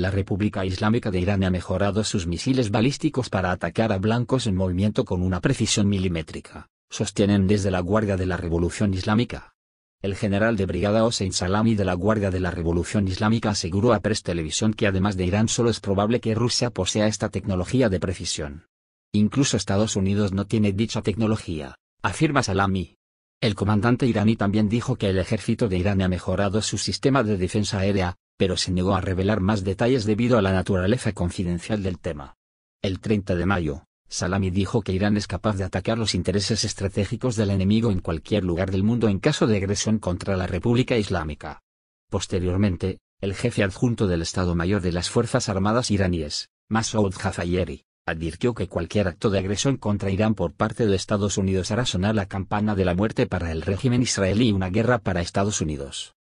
la República Islámica de Irán ha mejorado sus misiles balísticos para atacar a blancos en movimiento con una precisión milimétrica, sostienen desde la Guardia de la Revolución Islámica. El general de brigada Hossein Salami de la Guardia de la Revolución Islámica aseguró a Press Televisión que además de Irán solo es probable que Rusia posea esta tecnología de precisión. Incluso Estados Unidos no tiene dicha tecnología, afirma Salami. El comandante iraní también dijo que el ejército de Irán ha mejorado su sistema de defensa aérea, pero se negó a revelar más detalles debido a la naturaleza confidencial del tema. El 30 de mayo, Salami dijo que Irán es capaz de atacar los intereses estratégicos del enemigo en cualquier lugar del mundo en caso de agresión contra la República Islámica. Posteriormente, el jefe adjunto del Estado Mayor de las Fuerzas Armadas iraníes, Masoud Jafayeri, advirtió que cualquier acto de agresión contra Irán por parte de Estados Unidos hará sonar la campana de la muerte para el régimen israelí y una guerra para Estados Unidos.